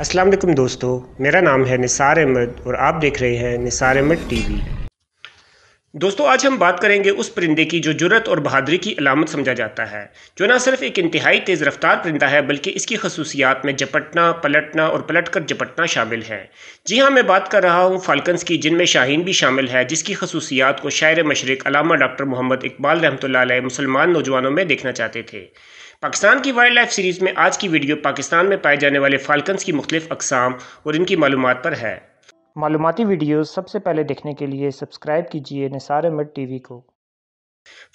अस्सलाम वालेकुम दोस्तों मेरा नाम है निसार अहमद और आप देख रहे हैं निसार अहमद टीवी दोस्तों आज हम बात करेंगे उस परिंदे की जो जुरत और बहादरी की अलामत समझा जाता है जो ना सिर्फ एक इंतहाई तेज़ रफ्तार परिंदा है बल्कि इसकी खसूसियात में जपटना पलटना और पलट कर जपटना शामिल है जी हाँ मैं बात कर रहा हूँ फाल्कन्स की जिनमें शाहीन भी शामिल है जिसकी खसूसियात को शायर मशरक अलामा डॉक्टर मोहम्मद इकबाल रहमत मुसलमान नौजवानों में देखना चाहते थे पाकिस्तान की वाइल्ड लाइफ सीरीज़ में आज की वीडियो पाकिस्तान में पाए जाने वाले फाल्कन्स की मुख्तफ अकसाम और इनकी मालूम पर है मालूमती वीडियो सबसे पहले देखने के लिए सब्सक्राइब कीजिए निसार टी वी को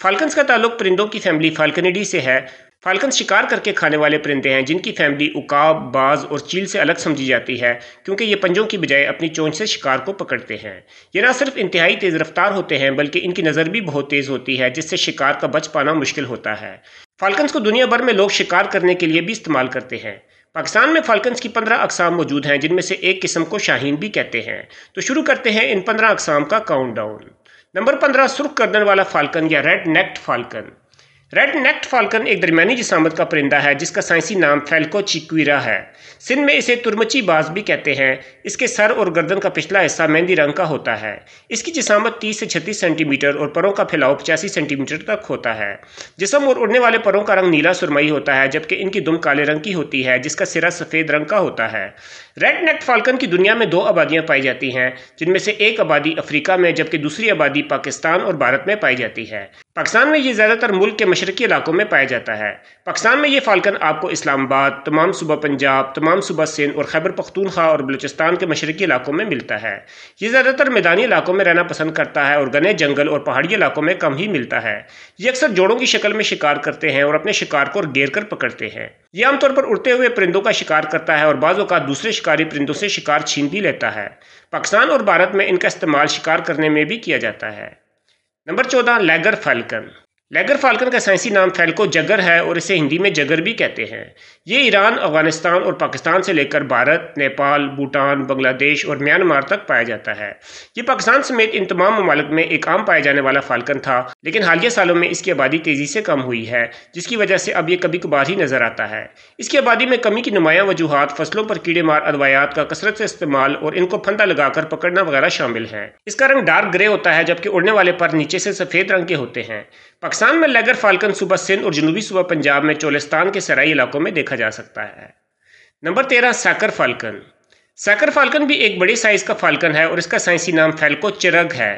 फाल्कन्स का ताल्लुक परिंदों की फैमिली फाल्कनिडी से है फाल्कन शिकार करके खाने वाले परिंदे हैं जिनकी फैमिली उकाब बाज और चील से अलग समझी जाती है क्योंकि ये पंजों की बजाय अपनी चोंच से शिकार को पकड़ते हैं ये ना सिर्फ इंतहाई तेज़ रफ्तार होते हैं बल्कि इनकी नज़र भी बहुत तेज़ होती है जिससे शिकार का बच पाना मुश्किल होता है फाल्कन्स को दुनिया भर में लोग शिकार करने के लिए भी इस्तेमाल करते हैं पाकिस्तान में फाल्कन्स की पंद्रह अकसाम मौजूद हैं जिनमें से एक किस्म को शाहीन भी कहते हैं तो शुरू करते हैं इन पंद्रह अकसाम का काउंट डाउन नंबर पंद्रह सुर्ख गर्दन वाला फाल्कन या red necked falcon red necked falcon एक दरमियानी जिसामत का परिंदा है जिसका साइंसी नाम फेल्को चिक्वीरा है सिंध में इसे तुरमची बाज भी कहते हैं इसके सर और गर्दन का पिछला हिस्सा मेहंदी रंग का होता है इसकी जिसामत 30 से 36 सेंटीमीटर और परों का फैलाव पचासी सेंटीमीटर तक होता है जिसम और उड़ने वाले परों का रंग नीला सुरमई होता है जबकि इनकी दुम काले रंग की होती है जिसका सिरा सफ़ेद रंग का होता है रेड नेक्ट फाल्कन की दुनिया में दो आबादियाँ पाई जाती हैं जिनमें से एक आबादी अफ्रीका में जबकि दूसरी आबादी पाकिस्तान और भारत में पाई जाती है पाकिस्तान में ये ज़्यादातर मुल्क के मशरकी इलाकों में पाया जाता है पाकिस्तान में ये फालकन आपको इस्लामाबाद तमाम सूबा पंजाब तमाम सुबह सिंध और खैबर पख्तूनखा और बलूचिस्तान के मशरकी इलाकों में मिलता है ये ज़्यादातर मैदानी इलाकों में रहना पसंद करता है और घने जंगल और पहाड़ी इलाकों में कम ही मिलता है ये अक्सर जोड़ों की शक्ल में शिकार करते हैं और अपने शिकार को घेर कर पकड़ते हैं ये आमतौर पर उड़ते हुए परिंदों का शिकार करता है और बाज़ दूसरे शिकारी परिंदों से शिकार छीन भी लेता है पाकिस्तान और भारत में इनका इस्तेमाल शिकार करने में भी किया जाता है नंबर चौदह लेगर फालकन लेगर फाल्कन का साइंसी नाम फैलको जगर है और इसे हिंदी में जगर भी कहते हैं ये ईरान अफगानिस्तान और पाकिस्तान से लेकर भारत नेपाल भूटान बांग्लादेश और म्यांमार तक पाया जाता है ये पाकिस्तान समेत इन तमाम ममालक में एक आम पाया जाने वाला फाल्कन था लेकिन हालिया सालों में इसकी आबादी तेज़ी से कम हुई है जिसकी वजह से अब ये कभी कभार ही नज़र आता है इसकी आबादी में कमी की नुमाया वजूहत फसलों पर कीड़े मार अदवायात का कसरत से इस्तेमाल और इनको फंदा लगाकर पकड़ना वगैरह शामिल है इसका रंग डार्क ग्रे होता है जबकि उड़ने वाले पर नीचे से सफ़ेद रंग के होते हैं पाकिस्तान असम में लेगर फाल्कन सुबह सिंध और जनूबी सुबह पंजाब में चोलिस्तान के सराई इलाकों में देखा जा सकता है नंबर तेरह साकर फाल्कन साकर फाल्कन भी एक बड़े साइज का फाल्कन है और इसका साइंसी नाम फैल्को चिरग है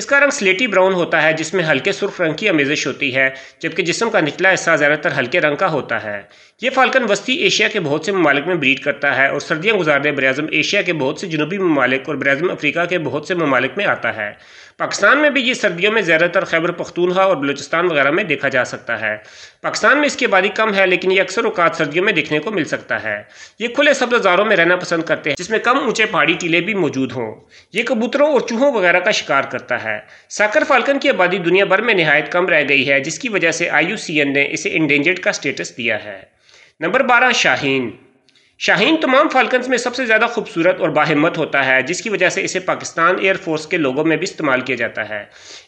इसका रंग स्लेटी ब्राउन होता है जिसमें हल्के सुर्ख रंग की अमेजिश होती है जबकि जिसम का निचला हिस्सा ज़्यादातर हल्के रंग का होता है ये फाल्कन वस्ती एशिया के बहुत से ममालिक में ब्रीड करता है और सर्दियां गुजारने ब्राज़म एशिया के बहुत से जनूबी ममालिक और ब्राज़म अफ्रीका के बहुत से ममालिक में आता है पाकिस्तान में भी ये सर्दियों में ज़्यादातर खैबर पख्तूनखा और बलूचिस्तान वगैरह में देखा जा सकता है पाकिस्तान में इसकी आबादी कम है लेकिन ये अक्सर अवकात सर्दियों में देखने को मिल सकता है ये खुले सब्जारों में रहना पसंद करते हैं जिसमें कम ऊंचे पहाड़ी टीले भी मौजूद हों ये कबूतरों और चूहों वगैरह का शिकार करता है साकर फाल्कन की आबादी दुनिया भर में नहायत कम रह गई है जिसकी वजह से आई ने इसे इंडेंजर्ड का स्टेटस दिया है नंबर बारह शाहीन शाहीन तमाम फाल्कन्स में सबसे ज़्यादा खूबसूरत और बाहिमत होता है जिसकी वजह से इसे पाकिस्तान एयरफोर्स के लोगों में भी इस्तेमाल किया जाता है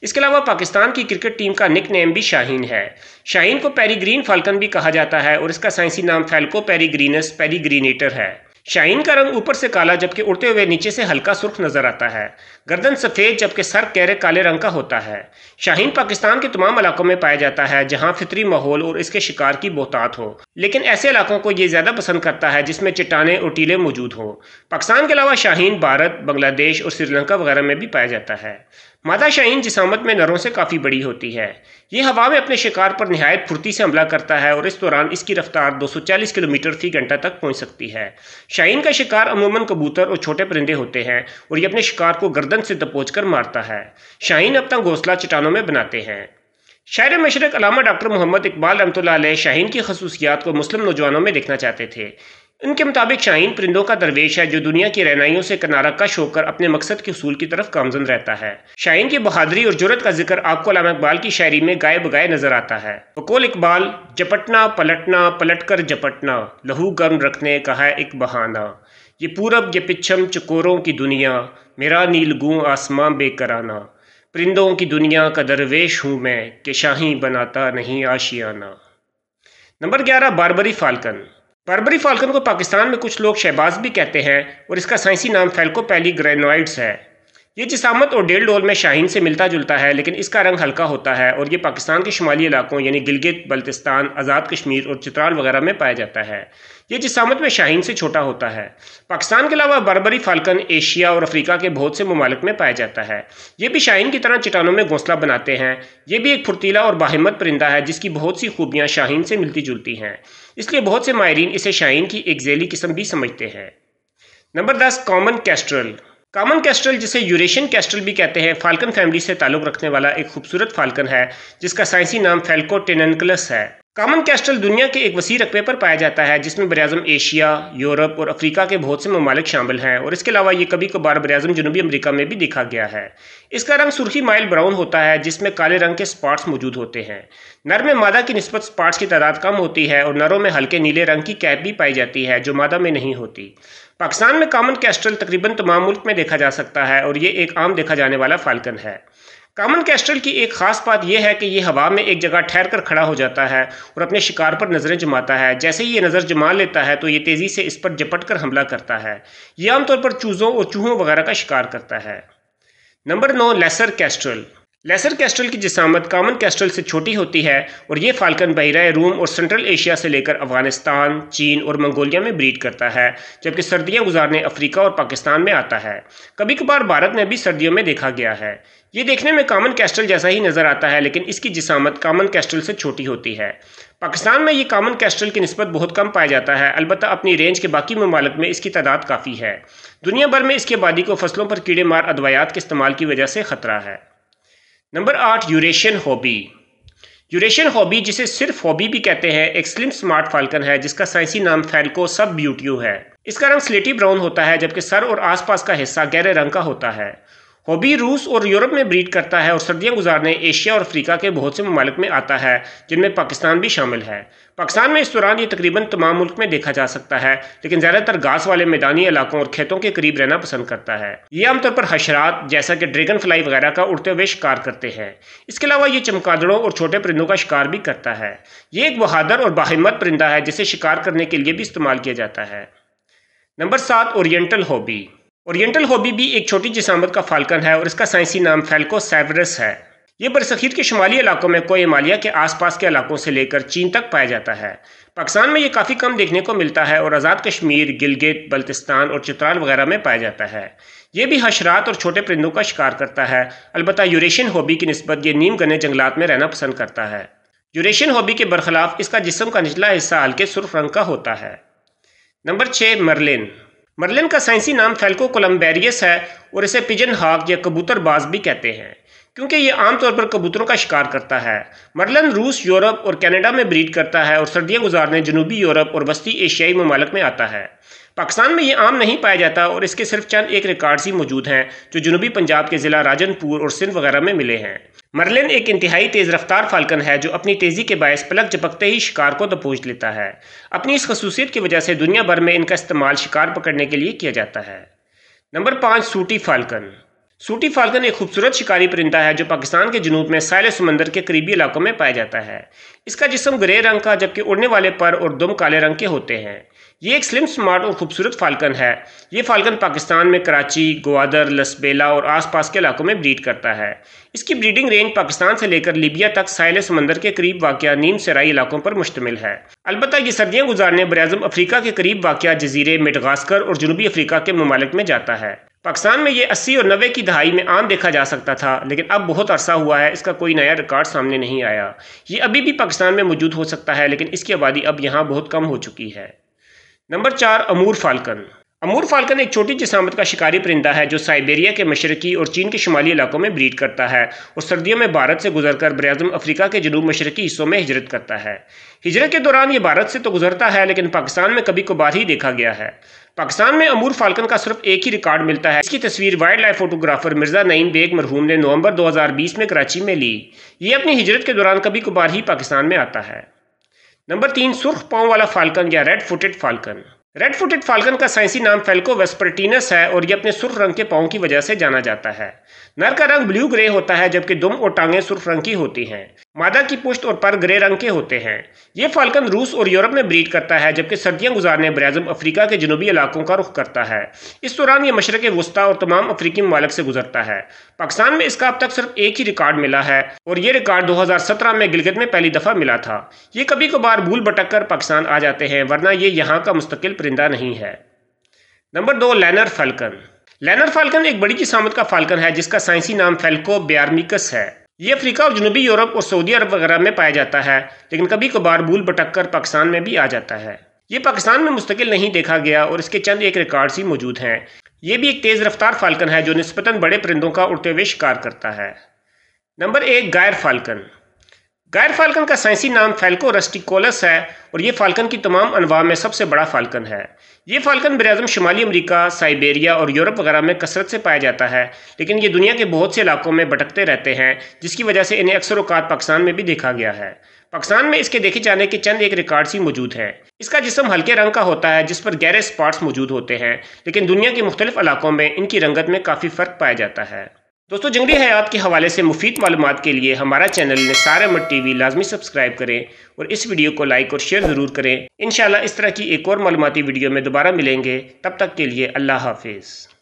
इसके अलावा पाकिस्तान की क्रिकेट टीम का निक नेम भी शाहीन है शाहीन को पेरीग्रीन फाल्कन भी कहा जाता है और इसका साइंसी नाम फैल्को पेरीग्रीनस पेरीग्रीनेटर है शाइन का रंग ऊपर से काला जबकि उड़ते हुए नीचे से हल्का सुर्ख नजर आता है गर्दन सफ़ेद जबकि सर गहरे काले रंग का होता है शाहीन पाकिस्तान के तमाम इलाकों में पाया जाता है जहाँ फितरी माहौल और इसके शिकार की बहतात हो लेकिन ऐसे इलाकों को ये ज़्यादा पसंद करता है जिसमें चट्टाने और टीले मौजूद हों पाकिस्तान के अलावा शाहीन भारत बांग्लादेश और श्रीलंका वगैरह में भी पाया जाता है मादा शाहीन जिसामत में नरों से काफ़ी बड़ी होती है ये हवा में अपने शिकार पर नहायत फुर्ती से हमला करता है और इस दौरान इसकी रफ्तार 240 किलोमीटर फी घंटा तक पहुंच सकती है शाहीन का शिकार अमूमन कबूतर और छोटे परिंदे होते हैं और ये अपने शिकार को गर्दन से दबोच कर मारता है शाहीन अपना घोसला चटानों में बनाते हैं शायर मशरक अलामा डॉक्टर मोहम्मद इकबाल रमतल शाहीन की खसूसियात को मुस्लिम नौजवानों में देखना चाहते थे इनके मुताबिक शाहीन परिंदों का दरवेश है जो दुनिया की रहनाइयों से किनारा कश होकर अपने मकसद के असूल की तरफ कामजन रहता है शाहीन की बहादरी और जरूरत का जिक्र आपको अलाम इकबाल की शायरी में गाय बगाए नजर आता है बकोल इकबाल जपटना पलटना पलट कर जपटना लहू गर्म रखने का है एक बहाना ये पूरब ये पिछम चकोरों की दुनिया मेरा गू आसमां बेकराना परिंदों की दुनिया का दरवेश हूँ मैं कि शाही बनाता नहीं आशियाना नंबर ग्यारह बारबरी फाल्कन बर्बरी फाल्कन को पाकिस्तान में कुछ लोग शहबाज भी कहते हैं और इसका साइंसी नाम फैल्कोपैली ग्रेनोइड्स है ये जिसामत और डेल डोल में शाहीन से मिलता जुलता है लेकिन इसका रंग हल्का होता है और ये पाकिस्तान के शुमाली इलाकों यानी गिलगित बल्तिस्तान आज़ाद कश्मीर और चित्राल वगैरह में पाया जाता है ये जिसामत में शाहीन से छोटा होता है पाकिस्तान के अलावा बर्बरी फाल्कन एशिया और अफ्रीका के बहुत से ममालक में पाया जाता है ये भी शाहीन की तरह चटानों में घोंसला बनाते हैं ये भी एक फुर्तीला और बाहिमत परिंदा है जिसकी बहुत सी खूबियाँ शाहीन से मिलती जुलती हैं इसलिए बहुत से माहरीन इसे शाहीन की एक जैली किस्म भी समझते हैं नंबर दस कॉमन कैस्ट्रल कॉमन कैस्ट्रल जिसे यूरेशियन कैस्ट्रल भी कहते हैं फाल्कन फैमिली से ताल्लुक़ रखने वाला एक खूबसूरत फाल्कन है जिसका साइंसी नाम फेल्कोटेनकलस है कामन कैस्टल दुनिया के एक वसी रकबे पर पाया जाता है जिसमें बरअज़म एशिया यूरोप और अफ्रीका के बहुत से ममालिक शामिल हैं और इसके अलावा ये कभी कभार बरअज़म जनूबी अमरीका में भी देखा गया है इसका रंग सुर्खी माइल ब्राउन होता है जिसमें काले रंग के स्पाट्स मौजूद होते हैं नर में मादा की नस्बत स्पाट्स की तादाद कम होती है और नरों में हल्के नीले रंग की कैप भी पाई जाती है जो मादा में नहीं होती पाकिस्तान में कामन कैस्ट्रल तकरीबन तमाम मुल्क में देखा जा सकता है और ये एक आम देखा जाने वाला फाल्कन है कामन कैस्ट्रल की एक खास बात यह है कि यह हवा में एक जगह ठहर कर खड़ा हो जाता है और अपने शिकार पर नज़रें जमाता है जैसे ही यह नज़र जमा लेता है तो ये तेज़ी से इस पर जपट कर हमला करता है यह आमतौर पर चूज़ों और चूहों वगैरह का शिकार करता है नंबर नौ लेसर कैस्ट्रल लेसर कैस्ट्रल की जिसामत कामन कैस्ट्रल से छोटी होती है और यह फाल्कन बहरा रूम और सेंट्रल एशिया से लेकर अफगानिस्तान चीन और मंगोलिया में ब्रीड करता है जबकि सर्दियाँ गुजारने अफ्रीका और पाकिस्तान में आता है कभी कभार भारत में भी सर्दियों में देखा गया है ये देखने में कामन कैस्टल जैसा ही नज़र आता है लेकिन इसकी जिसामत कामन कैस्टल से छोटी होती है पाकिस्तान में ये कामन कैस्टल की नस्बत बहुत कम पाया जाता है अलबत् अपनी रेंज के बाकी ममालक में इसकी तादाद काफ़ी है दुनिया भर में इसकी आबादी को फसलों पर कीड़े मार अदवायात के इस्तेमाल की वजह से ख़तरा है नंबर आठ यूरेशियन हॉबी यूरेशियन हॉबी जिसे सिर्फ हॉबी भी कहते हैं एक स्लिम स्मार्ट फाल्कन है जिसका साइंसी नाम फैल्को सब ब्यूटियो है इसका रंग स्लेटी ब्राउन होता है जबकि सर और आसपास का हिस्सा गहरे रंग का होता है हॉबी रूस और यूरोप में ब्रीड करता है और सर्दियां गुजारने एशिया और अफ्रीका के बहुत से ममालिक में आता है जिनमें पाकिस्तान भी शामिल है पाकिस्तान में इस दौरान ये तकरीबन तमाम मुल्क में देखा जा सकता है लेकिन ज़्यादातर घास वाले मैदानी इलाकों और खेतों के करीब रहना पसंद करता है ये आमतौर पर हशरात जैसा कि ड्रैगन फ्लाई वगैरह का उड़ते हुए शिकार करते हैं इसके अलावा ये चमकादड़ों और छोटे परिंदों का शिकार भी करता है ये एक बहादुर और बाहिमत परिंदा है जिसे शिकार करने के लिए भी इस्तेमाल किया जाता है नंबर सात ओरिएंटल हॉबी ओरिएंटल हॉबी भी एक छोटी जिसामत का फाल्कन है और इसका साइंसी नाम सैवरस है ये बरसखीर के शुमाली इलाकों में कोई मालिया के आसपास के इलाकों से लेकर चीन तक पाया जाता है पाकिस्तान में ये काफ़ी कम देखने को मिलता है और आज़ाद कश्मीर गिलगित बल्तिस्तान और चित्राल वगैरह में पाया जाता है ये भी हशरात और छोटे परिंदों का शिकार करता है अलबतः यूरेशियन हॉबी की नस्बत ये नीम गने जंगलात में रहना पसंद करता है यूरेशियन हॉबी के बरखिलाफ इसका जिसम का निचला हिस्सा हल्के सुरख रंग का होता है नंबर छः मरलिन मरलिन का साइंसी नाम फैल्को कोलम्बेरियस है और इसे पिजन हाक या कबूतरबाज भी कहते हैं क्योंकि ये आमतौर पर कबूतरों का शिकार करता है मरलन रूस यूरोप और कनाडा में ब्रीड करता है और सर्दियाँ गुजारने जनूबी यूरोप और वस्ती एशियाई ममालक में आता है पाकिस्तान में ये आम नहीं पाया जाता और इसके सिर्फ चंद एक रिकॉर्ड्स ही मौजूद हैं जो जनूबी पंजाब के ज़िला राजनपुर और सिंध वगैरह में मिले हैं मरलिन एक इंतहाई तेज़ रफ्तार फाल्कन है जो अपनी तेज़ी के बायस पलक झपकते ही शिकार को दपोज लेता है अपनी इस खसूसियत की वजह से दुनिया भर में इनका इस्तेमाल शिकार पकड़ने के लिए किया जाता है नंबर पाँच सूटी फाल्कन सूटी फाल्कन एक खूबसूरत शिकारी परिंदा है जो पाकिस्तान के जनूब में साहिल समंदर के करीबी इलाकों में पाया जाता है इसका जिसम ग्रे रंग का जबकि उड़ने वाले पर और दुम काले रंग के होते हैं ये एक स्लिम स्मार्ट और खूबसूरत फाल्कन है ये फाल्कन पाकिस्तान में कराची ग्वादर लसबेला और आसपास के इलाकों में ब्रीड करता है इसकी ब्रीडिंग रेंज पाकिस्तान से लेकर लीबिया तक साहिल समंदर के करीब वाक़ नीम सराई इलाकों पर मुश्तमिल है अलबत् ये सर्दियाँ गुजारने बरअज़म अफ्रीका के करीब वाक़ जजीरे मेडगास्कर और जनूबी अफ्रीका के ममालिक में जाता है पाकिस्तान में ये अस्सी और नब्बे की दहाई में आम देखा जा सकता था लेकिन अब बहुत अरसा हुआ है इसका कोई नया रिकॉर्ड सामने नहीं आया ये अभी भी पाकिस्तान में मौजूद हो सकता है लेकिन इसकी आबादी अब यहाँ बहुत कम हो चुकी है नंबर चार अमूर फाल्कन अमूर फाल्कन एक छोटी जिसामत का शिकारी परिंदा है जो साइबेरिया के मशरकी और चीन के शुमाली इलाकों में ब्रीड करता है और सर्दियों में भारत से गुजरकर बरअज़म अफ्रीका के जनूब मशरकी हिस्सों में हिजरत करता है हिजरत के दौरान ये भारत से तो गुजरता है लेकिन पाकिस्तान में कभी कबार ही देखा गया है पाकिस्तान में अमूर फाल्कन का सिर्फ एक ही रिकॉर्ड मिलता है इसकी तस्वीर wildlife photographer Mirza Naeem Baig मरहूम ने नवंबर 2020 में कराची में ली ये अपनी हिजरत के दौरान कभी कभार ही पाकिस्तान में आता है नंबर तीन सुर्ख पाँव वाला फाल्कन या red footed falcon red footed falcon का साइंसी नाम फेल्को वेस्परटीनस है और ये अपने सुर्ख रंग के पाँव की वजह से जाना जाता है नर का रंग ब्लू ग्रे होता है जबकि दुम और टांगे सुर्ख रंग की होती हैं मादा की पुष्ट और पर ग्रे रंग के होते हैं ये फाल्कन रूस और यूरोप में ब्रीड करता है जबकि सर्दियां गुजारने ब्राज़म अफ्रीका के जनूबी इलाकों का रुख करता है इस दौरान ये मशरक वस्ती और तमाम अफ्रीकी ममालक से गुजरता है पाकिस्तान में इसका अब तक सिर्फ एक ही रिकॉर्ड मिला है और ये रिकॉर्ड दो हज़ार सत्रह में गिलगित में पहली दफ़ा मिला था ये कभी कभार भूल भटक कर पाकिस्तान आ जाते हैं वरना ये यहाँ का मुस्तकिल परिंदा नहीं है नंबर दो लैनर फाल्कन लैनर फाल्कन एक बड़ी किसामत का फाल्कन है जिसका साइंसी नाम फेल्को ब्यारमिकस है ये अफ्रीका और जनूबी यूरोप और सऊदी अरब वगैरह में पाया जाता है लेकिन कभी कभार भूल भटक कर पाकिस्तान में भी आ जाता है ये पाकिस्तान में मुस्तकिल नहीं देखा गया और इसके चंद एक रिकॉर्ड्स ही मौजूद हैं ये भी एक तेज़ रफ्तार फाल्कन है जो नस्बता बड़े परिंदों का उड़ते हुए शिकार करता है नंबर एक गायर फाल्कन गैर फाल्कन का साइंसी नाम फैल्को रस्टिकोलस है और ये फाल्कन की तमाम अनवा में सबसे बड़ा फाल्कन है ये फाल्कन बरम शुमाली अमेरिका साइबेरिया और यूरोप वगैरह में कसरत से पाया जाता है लेकिन ये दुनिया के बहुत से इलाकों में भटकते रहते हैं जिसकी वजह से इन्हें अक्सर अवकात पाकिस्तान में भी देखा गया है पाकिस्तान में इसके देखे जाने के चंद एक रिकॉर्ड्स ही मौजूद हैं इसका जिसम हल्के रंग का होता है जिस पर गहरे स्पॉट्स मौजूद होते हैं लेकिन दुनिया के मुख्तलिफ इलाकों में इनकी रंगत में काफ़ी फ़र्क पाया जाता है दोस्तों जंगली हयात के हवाले से मुफीद मालूम के लिए हमारा channel Nisar Ahmed T V लाजमी सब्सक्राइब करें और इस वीडियो को लाइक और शेयर ज़रूर करें इन इस तरह की एक और मालूमती वीडियो में दोबारा मिलेंगे तब तक के लिए अल्लाह हाफिज़